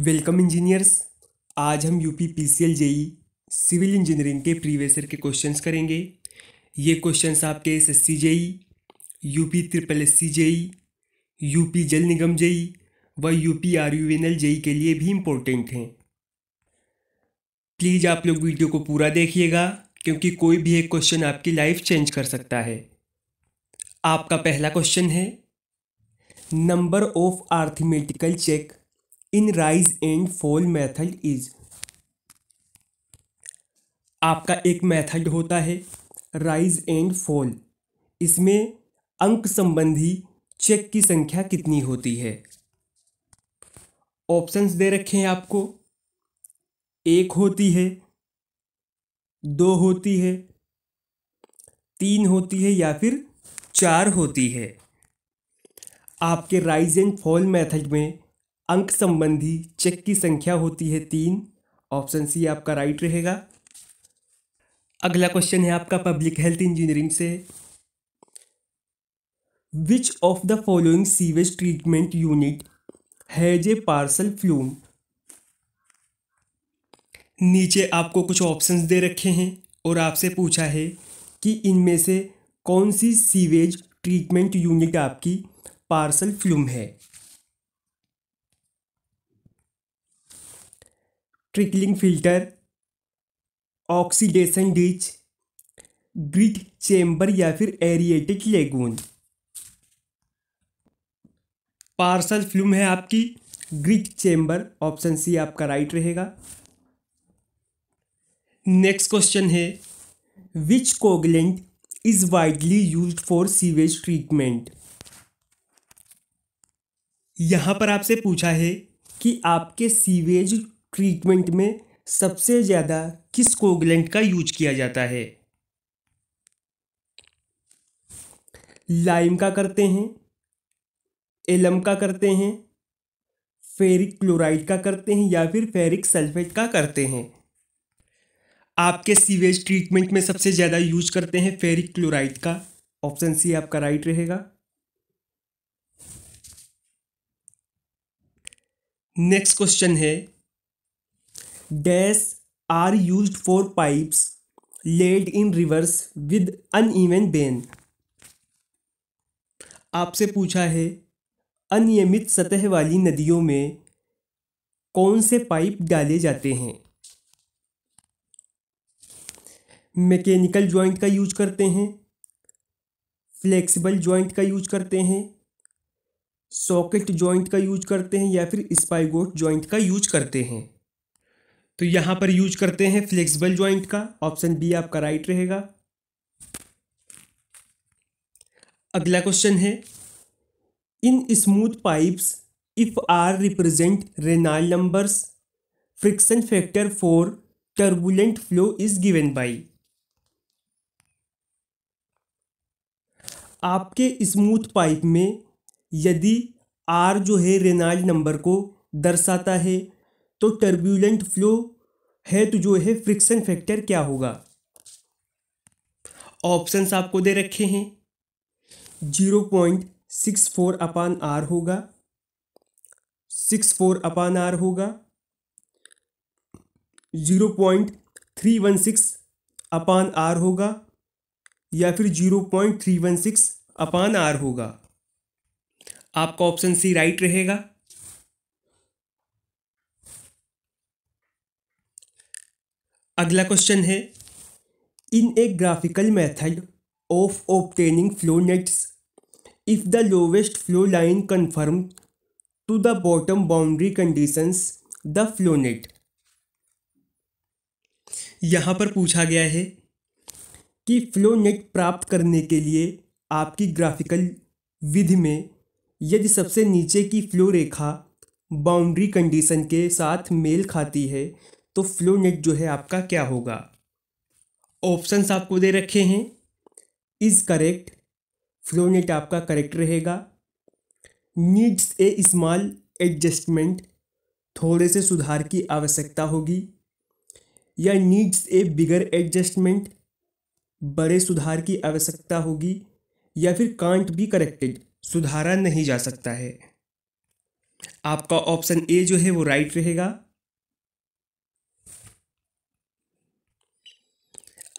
welcome engineers आज हम UP PCL JE civil engineering के प्रीवियस ईयर के क्वेश्चंस करेंगे ये क्वेश्चंस आपके S S C JE UP triple S C JE UP Jal Nigam JE व UP R U N L JE के लिए भी इम्पोर्टेंट हैं प्लीज़ आप लोग वीडियो को पूरा देखिएगा क्योंकि कोई भी एक क्वेश्चन आपकी लाइफ चेंज कर सकता है आपका पहला क्वेश्चन है number of arithmetical check in rise and fall method is आपका एक मेथड होता है राइज एंड फॉल इसमें अंक संबंधी चेक की संख्या कितनी होती है ऑप्शंस दे रखे हैं आपको एक होती है दो होती है तीन होती है या फिर चार होती है आपके राइज एंड फॉल मेथड में अंक संबंधी चेक की संख्या होती है तीन ऑप्शन सी आपका राइट रहेगा अगला क्वेश्चन है आपका पब्लिक हेल्थ इंजीनियरिंग से which of the following sewage treatment unit has a parshall flume नीचे आपको कुछ ऑप्शंस दे रखे हैं और आपसे पूछा है कि इनमें से कौन सी सीवेज ट्रीटमेंट यूनिट आपकी पार्सल फ्लूम है trickling filter oxidation ditch grid chamber या फिर एरिएटिक लेगून पार्सल फ्लूम है आपकी ग्रिड चेम्बर ऑप्शन सी आपका राइट रहेगा नेक्स्ट क्वेश्चन है which coagulant is widely use for sewage treatment यहां पर आपसे पूछा है कि आपके सीवेज ट्रीटमेंट में सबसे ज़्यादा किस कोगलेंट का यूज किया जाता है लाइम का करते हैं एलम का करते हैं फेरिक क्लोराइड का करते हैं या फिर फेरिक सल्फेट का करते हैं आपके सीवेज ट्रीटमेंट में सबसे ज़्यादा यूज करते हैं फेरिक क्लोराइड का ऑप्शन सी आपका राइट रहेगा नेक्स्ट क्वेश्चन है are use for pipes laid in rivers with un uneven bed आपसे पूछा है अनियमित सतह वाली नदियों में कौन से पाइप डाले जाते हैं मैकेनिकल ज्वाइंट का यूज करते हैं फ्लेक्सिबल ज्वाइंट का यूज करते हैं सॉकेट ज्वाइंट का यूज करते हैं या फिर स्पाइगोट ज्वाइंट का यूज करते हैं तो यहां पर यूज करते हैं फ्लेक्सिबल ज्वाइंट का ऑप्शन बी आपका राइट रहेगा अगला क्वेश्चन है in smooth pipes if R represent Reynolds numbers friction factor for turbulent flow is given by आपके स्मूथ पाइप में यदि आर जो है रेनाल नंबर को दर्शाता है तो टर्बुलेंट फ्लो है तो जो है फ्रिक्शन फैक्टर क्या होगा ऑप्शंस आपको दे रखे हैं zero point six four upon R होगा सिक्स फोर अपान आर होगा zero point three one six upon R होगा या फिर zero point three one six upon R होगा आपका ऑप्शन सी राइट रहेगा अगला क्वेश्चन है in a graphical method of obtaining flow nets if the lowest flow line conform to the bottom boundary conditions the flow net यहाँ पर पूछा गया है कि फ्लो नेट प्राप्त करने के लिए आपकी ग्राफिकल विधि में यदि सबसे नीचे की फ्लो रेखा बाउंड्री कंडीशन के साथ मेल खाती है तो फ्लो नेट जो है आपका क्या होगा ऑप्शंस आपको दे रखे हैं इज़ करेक्ट फ्लो नेट आपका करेक्ट रहेगा नीड्स ए स्मॉल एडजस्टमेंट थोड़े से सुधार की आवश्यकता होगी या नीड्स ए बिगर एडजस्टमेंट बड़े सुधार की आवश्यकता होगी या फिर कांट भी करेक्टेड सुधारा नहीं जा सकता है आपका ऑप्शन ए जो है वो राइट रहेगा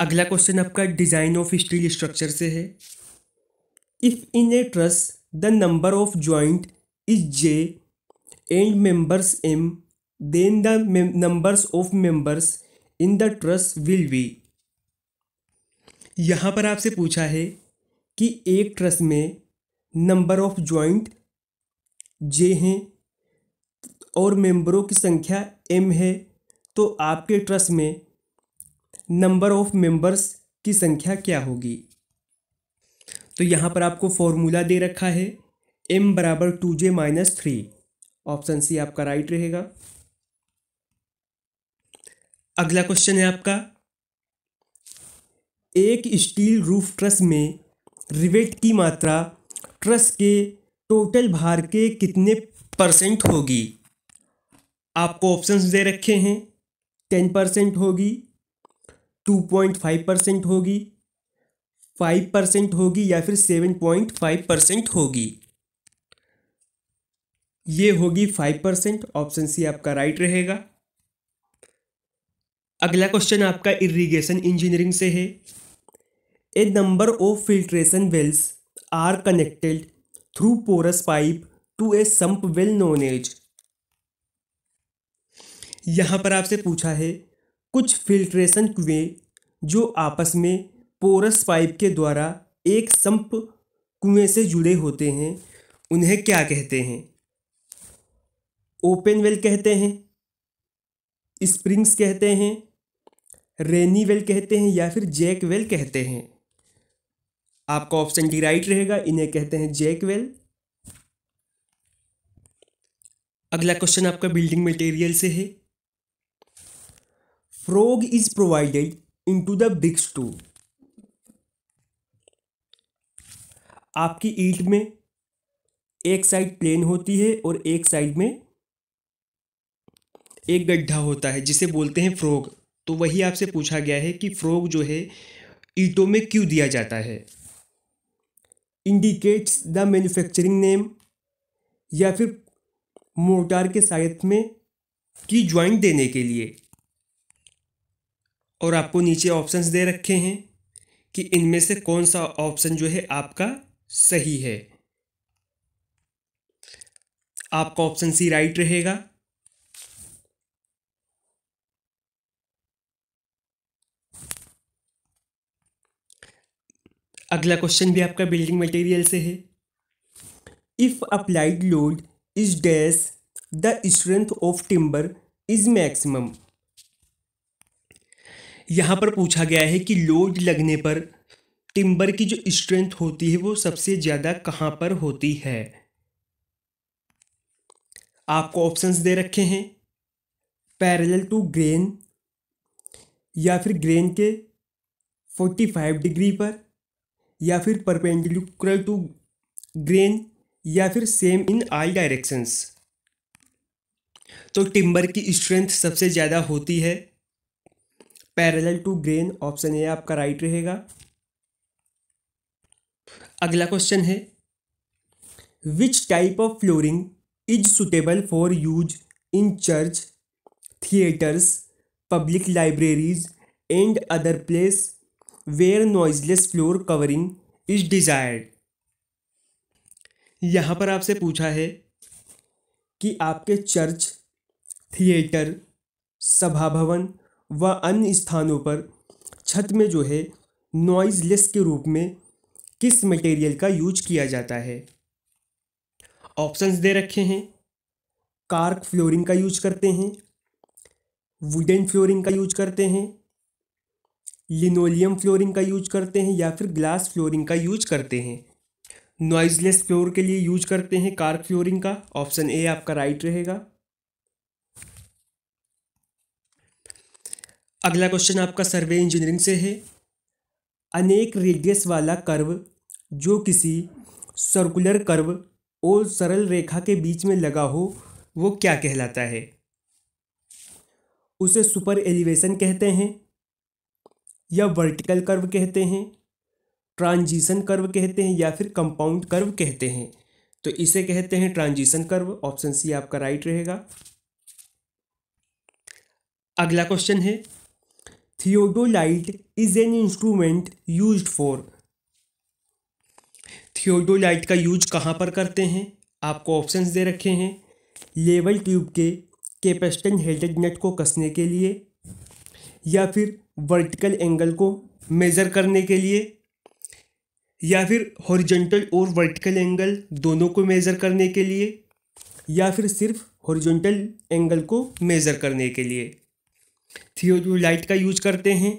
अगला क्वेश्चन आपका डिजाइन ऑफ स्टील स्ट्रक्चर से है if in a truss the number of joint is J and members M then the numbers of members in the truss will be यहाँ पर आपसे पूछा है कि एक ट्रस में नंबर ऑफ ज्वाइंट जे हैं और मेंबरों की संख्या एम है तो आपके ट्रस्ट में नंबर ऑफ मेंबर्स की संख्या क्या होगी तो यहाँ पर आपको फॉर्मूला दे रखा है एम बराबर two J minus three option C आपका राइट रहेगा अगला क्वेश्चन है आपका एक स्टील रूफ ट्रस में रिवेट की मात्रा ट्रस के टोटल भार के कितने परसेंट होगी आपको ऑप्शंस दे रखे हैं टेन परसेंट होगी टू पॉइंट फाइव परसेंट होगी फाइव परसेंट होगी या फिर सेवन पॉइंट फाइव परसेंट होगी ये होगी फाइव परसेंट ऑप्शन सी आपका राइट रहेगा अगला क्वेश्चन आपका इरिगेशन इंजीनियरिंग से है a number of filtration wells are connected through porous pipe to a sump well known as यहां पर आपसे पूछा है कुछ फिल्ट्रेशन कुएं जो आपस में पोरस पाइप के द्वारा एक संप कुएं से जुड़े होते हैं उन्हें क्या कहते हैं ओपन वेल कहते हैं स्प्रिंग्स कहते हैं रेनी वेल कहते हैं या फिर जैक वेल कहते हैं आपका ऑप्शन डी राइट रहेगा इन्हें कहते हैं जैक वेल अगला क्वेश्चन आपका बिल्डिंग मटेरियल से है frog is provided into the big store आपकी ईट में एक साइड प्लेन होती है और एक साइड में एक गड्ढा होता है जिसे बोलते हैं फ्रॉग तो वही आपसे पूछा गया है कि फ्रॉग जो है ईटों में क्यों दिया जाता है इंडिकेट्स द मैन्युफैक्चरिंग नेम या फिर मोटार के साइड में की ज्वाइंट देने के लिए और आपको नीचे ऑप्शंस दे रखे हैं कि इनमें से कौन सा ऑप्शन जो है आपका सही है आपका ऑप्शन सी राइट रहेगा अगला क्वेश्चन भी आपका बिल्डिंग मटेरियल से है if applied load is dash the strength of timber is maximum यहाँ पर पूछा गया है कि लोड लगने पर टिम्बर की जो स्ट्रेंथ होती है वो सबसे ज़्यादा कहाँ पर होती है आपको ऑप्शंस दे रखे हैं पैरेलल टू ग्रेन या फिर ग्रेन के फोर्टी फाइव डिग्री पर या फिर परपेंडिकुलर टू ग्रेन या फिर सेम इन आल डायरेक्शंस तो टिम्बर की स्ट्रेंथ सबसे ज़्यादा होती है parallel to grain option A आपका राइट रहेगा अगला क्वेश्चन है which type of flooring is suitable for use in church theatres public libraries and other place where noiseless floor covering is desired यहां पर आपसे पूछा है कि आपके चर्च थिएटर सभा भवन व अन्य स्थानों पर छत में जो है नॉइजलेस के रूप में किस मटेरियल का यूज किया जाता है ऑप्शंस दे रखे हैं कार्क फ्लोरिंग का यूज करते हैं वुडन फ्लोरिंग का यूज करते हैं लिनोलियम फ्लोरिंग का यूज करते हैं या फिर ग्लास फ्लोरिंग का यूज करते हैं नॉइजलेस फ्लोर के लिए यूज करते हैं कार्क फ्लोरिंग का ऑप्शन ए आपका राइट रहेगा अगला क्वेश्चन आपका सर्वे इंजीनियरिंग से है अनेक रेडियस वाला कर्व जो किसी सर्कुलर कर्व और सरल रेखा के बीच में लगा हो वो क्या कहलाता है उसे सुपर एलिवेशन कहते हैं या वर्टिकल कर्व कहते हैं ट्रांजिशन कर्व कहते हैं या फिर कंपाउंड कर्व कहते हैं तो इसे कहते हैं ट्रांजिशन कर्व ऑप्शन सी आपका राइट रहेगा अगला क्वेश्चन है theodolite is an instrument use for theodolite का यूज कहाँ पर करते हैं आपको ऑप्शंस दे रखे हैं लेवल ट्यूब के कैपेस्टन हेडेड नेट को कसने के लिए या फिर वर्टिकल एंगल को मेज़र करने के लिए या फिर हॉरिजॉन्टल और वर्टिकल एंगल दोनों को मेज़र करने के लिए या फिर सिर्फ हॉरिजॉन्टल एंगल को मेज़र करने के लिए लाइट का यूज करते हैं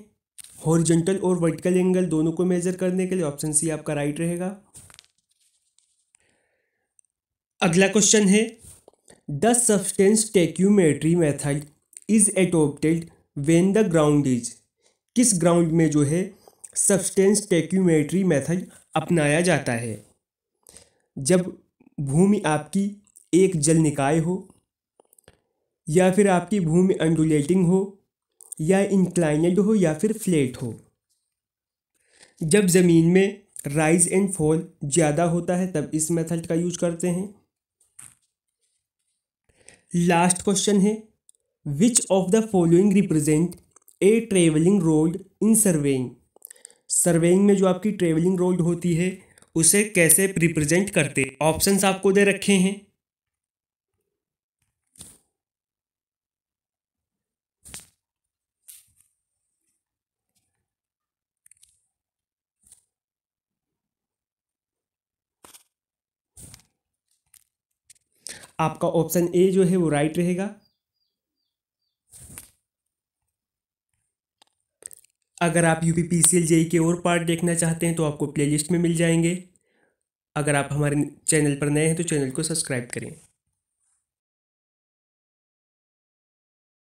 हॉरिजेंटल और वर्टिकल एंगल दोनों को मेजर करने के लिए ऑप्शन सी आपका राइट रहेगा अगला क्वेश्चन है the subtense tacheometry method is adopted when the ground is किस ग्राउंड में जो है सब्सटेंस टेक्यूमेट्री मेथड अपनाया जाता है जब भूमि आपकी एक जल निकाय हो या फिर आपकी भूमि अंडुलेटिंग हो या इंक्लाइनड हो या फिर फ्लेट हो जब ज़मीन में राइज एंड फॉल ज़्यादा होता है तब इस मेथड का यूज करते हैं लास्ट क्वेश्चन है which of the following represent a travelling rod in surveying surveying में जो आपकी ट्रेवलिंग रोड होती है उसे कैसे रिप्रेजेंट करते ऑप्शंस आपको दे रखे हैं आपका ऑप्शन ए जो है वो राइट रहेगा अगर आप U P C L JE के और पार्ट देखना चाहते हैं तो आपको प्लेलिस्ट में मिल जाएंगे अगर आप हमारे चैनल पर नए हैं तो चैनल को सब्सक्राइब करें